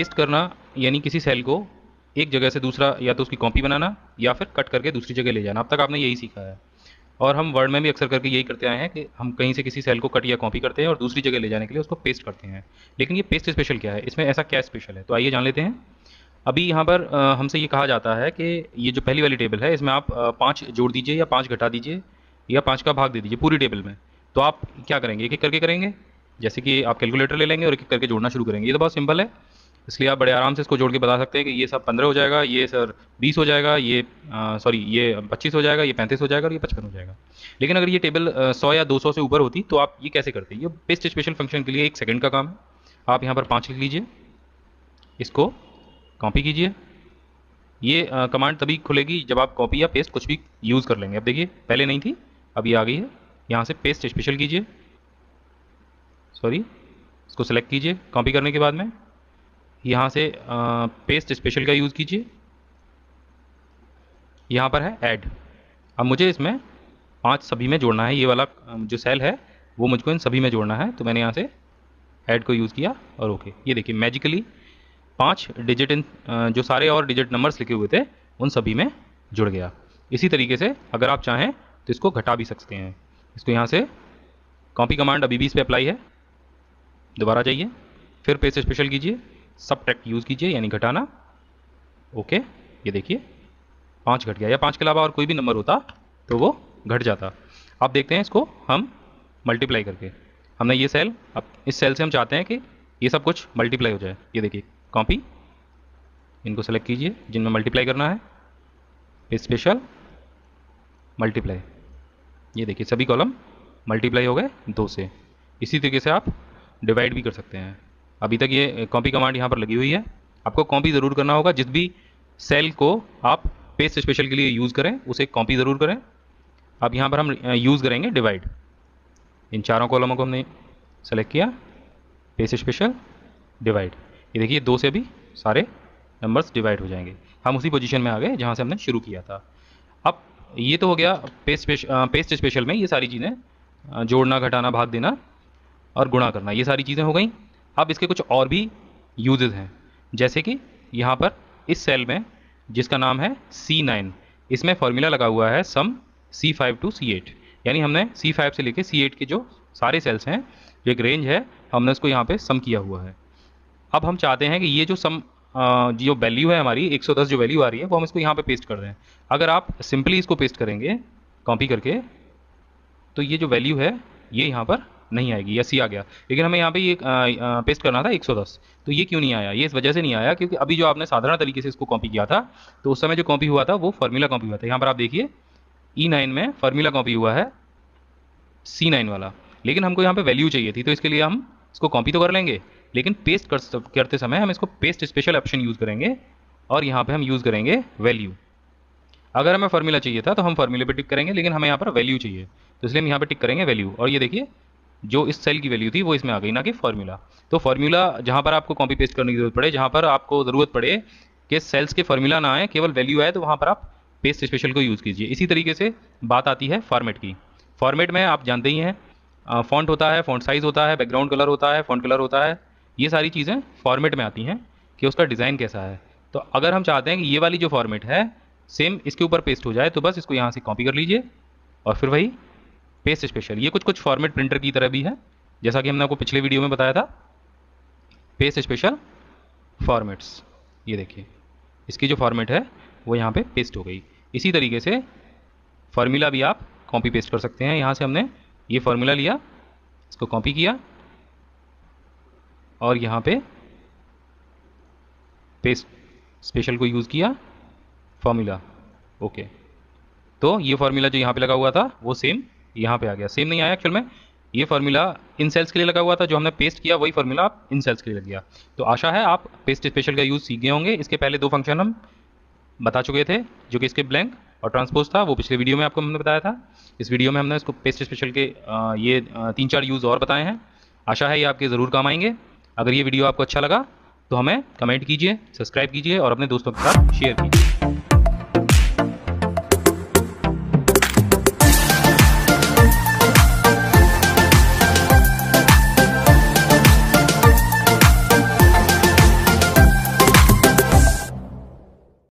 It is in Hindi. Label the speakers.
Speaker 1: पेस्ट करना यानी किसी सेल को एक जगह से दूसरा या तो उसकी कॉपी बनाना या फिर कट करके दूसरी जगह ले जाना अब तक आपने यही सीखा है और हम वर्ड में भी अक्सर करके यही करते आए हैं कि हम कहीं से किसी सेल को कट या कॉपी करते हैं और दूसरी जगह ले जाने के लिए उसको पेस्ट करते हैं लेकिन ये पेस्ट स्पेशल क्या है इसमें ऐसा क्या स्पेशल है तो आइए जान लेते हैं अभी यहाँ पर हमसे ये कहा जाता है कि ये जो पहली वाली टेबल है इसमें आप पाँच जोड़ दीजिए या पाँच घटा दीजिए या पाँच का भाग दे दीजिए पूरी टेबल में तो आप क्या करेंगे एक एक करके करेंगे जैसे कि आप कैलकुलेटर ले लेंगे और एक एक करके जोड़ना शुरू करेंगे ये तो बहुत सिंपल है इसलिए आप बड़े आराम से इसको जोड़ के बता सकते हैं कि ये सब पंद्रह हो जाएगा ये सर बीस हो जाएगा ये सॉरी ये पच्चीस हो जाएगा ये पैंतीस हो जाएगा और ये पचपन हो जाएगा लेकिन अगर ये टेबल सौ या दो सौ से ऊपर होती तो आप ये कैसे करते ये बेस्ट स्पेशल फंक्शन के लिए एक सेकेंड का काम है आप यहाँ पर पाँच लिख लीजिए इसको कॉपी कीजिए ये कमांड तभी खुलेगी जब आप कॉपी या पेस्ट कुछ भी यूज़ कर लेंगे अब देखिए पहले नहीं थी अब ये आ गई है यहाँ से पेस्ट स्पेशल कीजिए सॉरी इसको सेलेक्ट कीजिए कॉपी करने के बाद में यहाँ से पेस्ट स्पेशल का यूज़ कीजिए यहाँ पर है ऐड अब मुझे इसमें पांच सभी में जोड़ना है ये वाला जो सेल है वो मुझको इन सभी में जोड़ना है तो मैंने यहाँ से ऐड को यूज़ किया और ओके ये देखिए मैजिकली पांच डिजिट इन जो सारे और डिजिट नंबर्स लिखे हुए थे उन सभी में जुड़ गया इसी तरीके से अगर आप चाहें तो इसको घटा भी सकते हैं इसको यहाँ से कॉपी कमांड अभी भी इस पर अप्लाई है दोबारा जाइए फिर पेस्ट स्पेशल कीजिए सब्ट्रैक्ट यूज़ कीजिए यानी घटाना ओके ये देखिए पाँच घट गया या पाँच के अलावा और कोई भी नंबर होता तो वो घट जाता आप देखते हैं इसको हम मल्टीप्लाई करके हमने ये सेल अब इस सेल से हम चाहते हैं कि ये सब कुछ मल्टीप्लाई हो जाए ये देखिए कॉपी इनको सेलेक्ट कीजिए जिनमें मल्टीप्लाई करना है स्पेशल मल्टीप्लाई ये देखिए सभी कॉलम मल्टीप्लाई हो गए दो से इसी तरीके से आप डिवाइड भी कर सकते हैं अभी तक ये कॉपी कमांड यहाँ पर लगी हुई है आपको कॉपी ज़रूर करना होगा जिस भी सेल को आप पेस्ट स्पेशल के लिए यूज़ करें उसे कॉपी ज़रूर करें अब यहाँ पर हम यूज़ करेंगे डिवाइड इन चारों कॉलमों को हमने सेलेक्ट किया पेस्ट स्पेशल डिवाइड ये देखिए दो से भी सारे नंबर्स डिवाइड हो जाएंगे हम उसी पोजीशन में आ गए जहाँ से हमने शुरू किया था अब ये तो हो गया पेस्ट पेस्ट स्पेशल में ये सारी चीज़ें जोड़ना घटाना भाग देना और गुणा करना ये सारी चीज़ें हो गई अब इसके कुछ और भी यूजेज हैं जैसे कि यहाँ पर इस सेल में जिसका नाम है सी नाइन इसमें फॉर्मूला लगा हुआ है sum C five to C eight यानी हमने सी फाइव से लेके सी एट के जो सारे सेल्स हैं जो एक रेंज है हमने उसको यहाँ पे सम किया हुआ है अब हम चाहते हैं कि ये जो सम जो वैल्यू है हमारी 110 जो वैल्यू आ रही है वो हम इसको यहाँ पे पेस्ट कर रहे हैं अगर आप सिंपली इसको पेस्ट करेंगे कॉपी करके तो ये जो वैल्यू है ये यहाँ पर नहीं आएगी या सी आ गया लेकिन हमें यहाँ पे ये पेस्ट करना था 110 तो ये क्यों नहीं आया ये इस वजह से नहीं आया क्योंकि अभी जो आपने साधारण तरीके से इसको कॉपी किया था तो उस समय जो कॉपी हुआ था वो फॉर्मूला कॉपी हुआ था यहाँ पर आप देखिए ई e नाइन में फॉर्मूला कॉपी हुआ है सी नाइन वाला लेकिन हमको यहाँ पर वैल्यू चाहिए थी तो इसके लिए हम इसको कॉपी तो कर लेंगे लेकिन पेस्ट कर करते समय हम इसको पेस्ट स्पेशल ऑप्शन यूज़ करेंगे और यहाँ पर हम यूज़ करेंगे वैल्यू अगर हमें फॉर्मूला चाहिए था तो हम फॉर्मूले पे टिक करेंगे लेकिन हमें यहाँ पर वैल्यू चाहिए तो इसलिए हम यहाँ पे टिक करेंगे वैल्यू और ये देखिए जो इस सेल की वैल्यू थी वो इसमें आ गई ना कि फॉर्मूला तो फॉर्मूला जहाँ पर आपको कॉपी पेस्ट करने की जरूरत पड़े जहाँ पर आपको ज़रूरत पड़े कि सेल्स के फॉर्मूला ना आए केवल वैल्यू आए तो वहाँ पर आप पेस्ट स्पेशल को यूज़ कीजिए इसी तरीके से बात आती है फॉर्मेट की फॉर्मेट में आप जानते ही हैं फॉन्ट होता है फॉन्ट साइज़ होता है बैकग्राउंड कलर होता है फॉन्ट कलर होता है ये सारी चीज़ें फॉर्मेट में आती हैं कि उसका डिज़ाइन कैसा है तो अगर हम चाहते हैं कि ये वाली जो फॉर्मेट है सेम इसके ऊपर पेस्ट हो जाए तो बस इसको यहाँ से कॉपी कर लीजिए और फिर वही पेस्ट स्पेशल ये कुछ कुछ फॉर्मेट प्रिंटर की तरह भी है जैसा कि हमने आपको पिछले वीडियो में बताया था पेस्ट स्पेशल फॉर्मेट्स ये देखिए इसकी जो फॉर्मेट है वो यहाँ पे पेस्ट हो गई इसी तरीके से फार्मूला भी आप कॉपी पेस्ट कर सकते हैं यहाँ से हमने ये फार्मूला लिया इसको कॉपी किया और यहाँ पे पेस्ट स्पेशल को यूज़ किया फार्मूला ओके तो ये फार्मूला जो यहाँ पे लगा हुआ था वो सेम यहाँ पे आ गया सेम नहीं आया एक्चुअल में ये फार्मूला इन सेल्स के लिए लगा हुआ था जो हमने पेस्ट किया वही फार्मूला आप इन सेल्स के लिए लग गया तो आशा है आप पेस्ट स्पेशल का यूज़ सीख गए होंगे इसके पहले दो फंक्शन हम बता चुके थे जो कि इसके ब्लैंक और ट्रांसपोज था वो पिछले वीडियो में आपको हमने बताया था इस वीडियो में हमने इसको पेस्ट स्पेशल के ये तीन चार यूज़ और बताए हैं आशा है ये आपके ज़रूर काम आएंगे अगर ये वीडियो आपको अच्छा लगा तो हमें कमेंट कीजिए सब्सक्राइब कीजिए और अपने दोस्तों के साथ शेयर कीजिए